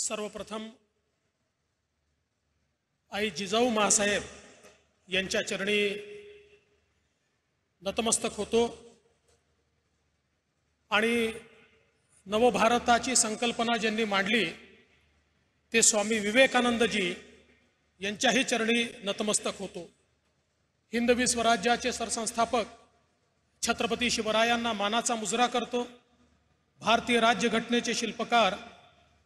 सर्वप्रथम आई जिजाऊ महासाहेब यांच्या चरणी नतमस्तक होतो आणि नवभारताची संकल्पना ज्यांनी मांडली ते स्वामी विवेकानंदजी यांच्याही चरणी नतमस्तक होतो हिंदवी स्वराज्याचे सरसंस्थापक छत्रपती शिवरायांना मानाचा मुजरा करतो भारतीय राज्यघटनेचे शिल्पकार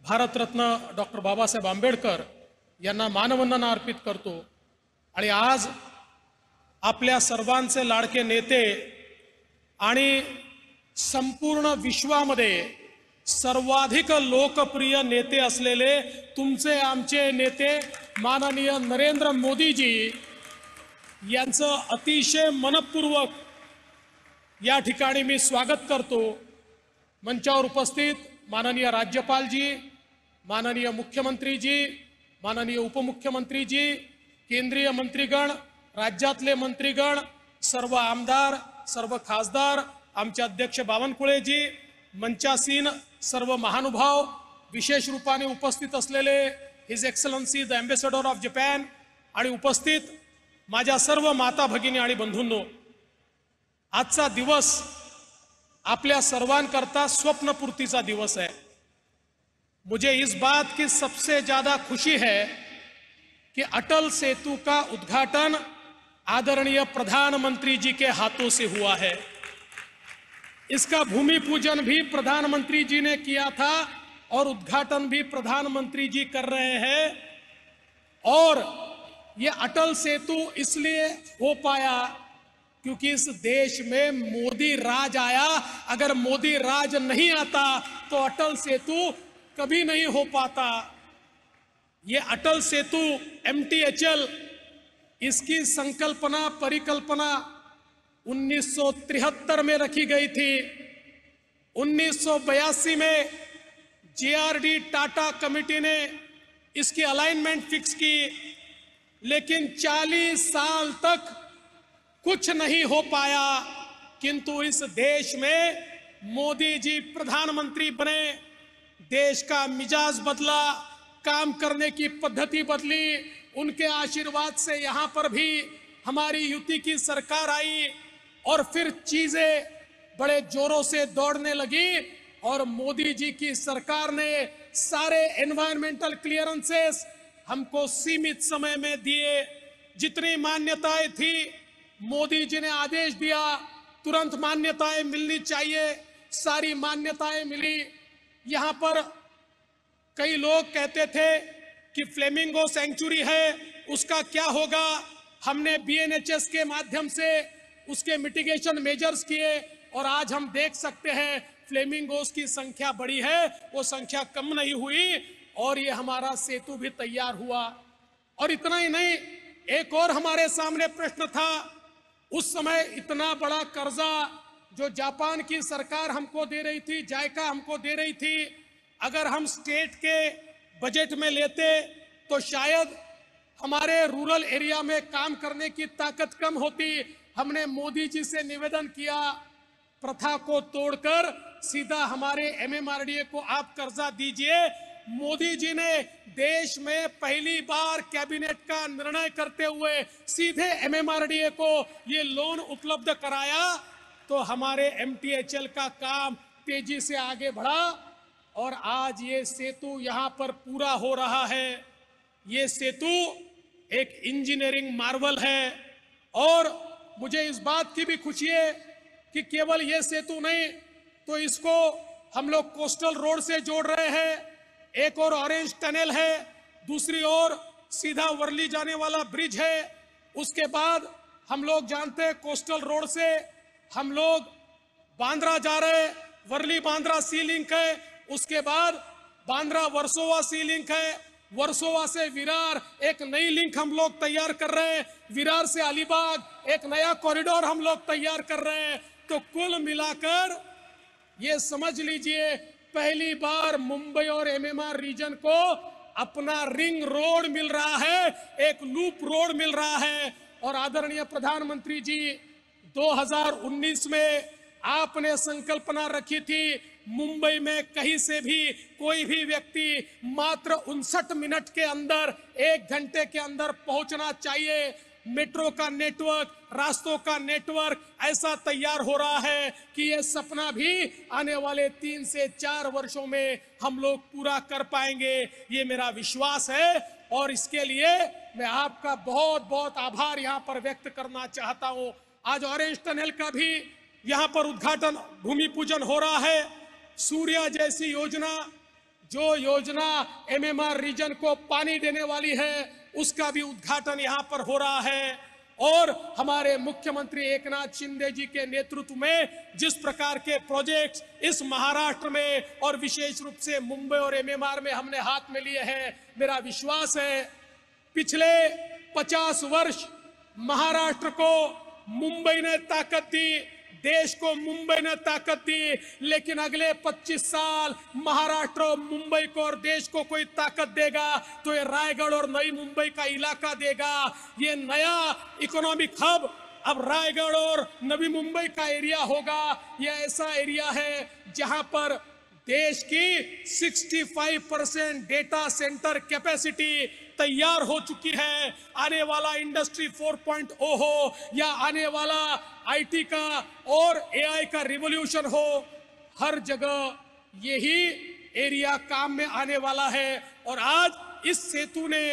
भारतरत्न डॉक्टर बाबासाहेब आंबेडकर यांना मानवंदना अर्पित करतो आणि आज आपल्या सर्वांचे लाडके नेते आणि संपूर्ण विश्वामध्ये सर्वाधिक लोकप्रिय नेते असलेले तुमचे आमचे नेते माननीय नरेंद्र मोदीजी यांचं अतिशय मनपूर्वक या ठिकाणी मी स्वागत करतो मंचावर उपस्थित माननीय राज्यपालजी माननीय मुख्यमंत्रीजी माननीय उपमुख्यमंत्रीजी केंद्रीय मंत्रीगण राज्यातले मंत्रीगण सर्व आमदार सर्व खासदार आमचे अध्यक्ष बावनकुळेजी मंचासीन सर्व महानुभाव विशेष रूपाने उपस्थित असलेले his excellency the ambassador of Japan आणि उपस्थित माझ्या सर्व माता भगिनी आणि बंधूंनो आजचा दिवस आपल्या स्वप्नपूर्ति का दिवस है मुझे इस बात की सबसे ज्यादा खुशी है कि अटल सेतु का उद्घाटन आदरणीय प्रधानमंत्री जी के हाथों से हुआ है इसका भूमि पूजन भी प्रधानमंत्री जी ने किया था और उद्घाटन भी प्रधानमंत्री जी कर रहे हैं और ये अटल सेतु इसलिए हो पाया क्योंकि इस देश में मोदी राज आया अगर मोदी राज नहीं आता तो अटल सेतु कभी नहीं हो पाता ये अटल सेतु एम इसकी संकल्पना परिकल्पना 1973 में रखी गई थी 1982 में जेआरडी टाटा कमेटी ने इसकी अलाइनमेंट फिक्स की लेकिन 40 साल तक कुछ नहीं हो पाया किंतु इस देश में मोदी जी प्रधानमंत्री बने देश का मिजाज बदला काम करने की पद्धति बदली उनके आशीर्वाद से यहाँ पर भी हमारी युति की सरकार आई और फिर चीजें बड़े जोरों से दौड़ने लगी और मोदी जी की सरकार ने सारे एनवायरमेंटल क्लियरेंसेस हमको सीमित समय में दिए जितनी मान्यताएं थी मोदी जी ने आदेश दिया तुरंत मान्यताएं मिलनी चाहिए सारी मान्यताएं मिली यहाँ पर कई लोग कहते थे कि फ्लेमिंगो सेंचुरी है उसका क्या होगा हमने बीएनएचएस के माध्यम से उसके मिटिगेशन मेजर्स किए और आज हम देख सकते हैं फ्लेमिंगोस की संख्या बड़ी है वो संख्या कम नहीं हुई और ये हमारा सेतु भी तैयार हुआ और इतना ही नहीं एक और हमारे सामने प्रश्न था उस समय इतना बड़ा कर्जा जो जापान की सरकार हमको दे रही थी जायका हमको दे रही थी अगर हम स्टेट के बजट में लेते तो शायद हमारे रूरल एरिया में काम करने की ताकत कम होती हमने मोदी जी से निवेदन किया प्रथा को तोड़कर सीधा हमारे एमएमआरडीए को आप कर्जा दीजिए मोदी जी ने देश में पहली बार कैबिनेट का निर्णय करते हुए सीधे एमएमआरडीए को ये लोन उपलब्ध कराया तो हमारे एमटीएचएल का काम तेजी से आगे बढ़ा और आज ये सेतु यहाँ पर पूरा हो रहा है ये सेतु एक इंजीनियरिंग मार्वल है और मुझे इस बात की भी खुशी है कि केवल ये सेतु नहीं तो इसको हम लोग कोस्टल रोड से जोड़ रहे हैं एक और ऑरेंज टनल है दूसरी ओर सीधा वर्ली जाने वाला ब्रिज है उसके बाद हम लोग जानते हैं कोस्टल रोड से हम लोग बांद्रा जा रहे वर्ली बांद्रा सी लिंक है उसके बाद बांद्रा वर्सोवा सी लिंक है वर्सोवा से विरार एक नई लिंक हम लोग तैयार कर रहे हैं विरार से अलीबाग एक नया कॉरिडोर हम लोग तैयार कर रहे हैं तो कुल मिलाकर ये समझ लीजिए पहली बार मुंबई और एमएमआर रीजन को अपना रिंग रोड मिल रहा है एक लूप रोड मिल रहा है और आदरणीय प्रधानमंत्री जी 2019 में आपने संकल्पना रखी थी मुंबई में कहीं से भी कोई भी व्यक्ति मात्र उनसठ मिनट के अंदर एक घंटे के अंदर पहुंचना चाहिए मेट्रो का नेटवर्क रास्तों का नेटवर्क ऐसा तैयार हो रहा है कि यह सपना भी आने वाले तीन से चार वर्षों में हम लोग पूरा कर पाएंगे ये मेरा विश्वास है और इसके लिए मैं आपका बहुत बहुत आभार यहाँ पर व्यक्त करना चाहता हूँ आज ऑरेंज टनल का भी यहाँ पर उद्घाटन भूमि पूजन हो रहा है सूर्य जैसी योजना जो योजना एमएमआर रीजन को पानी देने वाली है उसका भी उद्घाटन यहां पर हो रहा है और हमारे मुख्यमंत्री एकनाथ शिंदे जी के नेतृत्व में जिस प्रकार के प्रोजेक्ट्स इस महाराष्ट्र में और विशेष रूप से मुंबई और एमएमआर में हमने हाथ में लिए हैं मेरा विश्वास है पिछले 50 वर्ष महाराष्ट्र को मुंबई ने ताकत दी देश को मुंबई ने ताकत दी लेकिन अगले 25 साल महाराष्ट्र और मुंबई को और देश को कोई ताकत देगा तो ये रायगढ़ और नई मुंबई का इलाका देगा ये नया इकोनॉमिक हब अब रायगढ़ और नवी मुंबई का एरिया होगा यह ऐसा एरिया है जहां पर देश की 65 परसेंट डेटा सेंटर कैपेसिटी तैयार हो चुकी है आने वाला इंडस्ट्री 4.0 हो या आने वाला आईटी का और एआई का रिवोल्यूशन हो हर जगह यही एरिया काम में आने वाला है और आज इस सेतु ने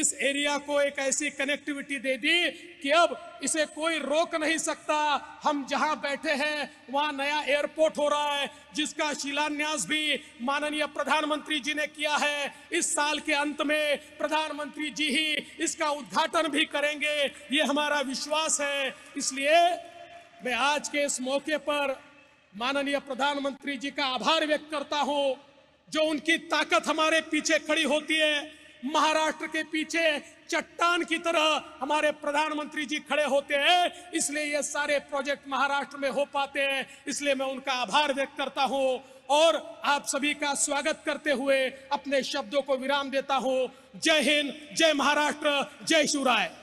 इस एरिया को एक ऐसी कनेक्टिविटी दे दी कि अब इसे कोई रोक नहीं सकता हम जहां बैठे हैं वहां नया एयरपोर्ट हो रहा है जिसका शिलान्यास भी माननीय प्रधानमंत्री जी ने किया है इस साल के अंत में प्रधानमंत्री जी ही इसका उद्घाटन भी करेंगे ये हमारा विश्वास है इसलिए मैं आज के इस मौके पर माननीय प्रधानमंत्री जी का आभार व्यक्त करता हूँ जो उनकी ताकत हमारे पीछे खड़ी होती है महाराष्ट्र के पीछे चट्टान की तरह हमारे प्रधानमंत्री जी खड़े होते हैं इसलिए ये सारे प्रोजेक्ट महाराष्ट्र में हो पाते हैं इसलिए मैं उनका आभार व्यक्त करता हूँ और आप सभी का स्वागत करते हुए अपने शब्दों को विराम देता हूँ जय हिंद जय महाराष्ट्र जय शिवराय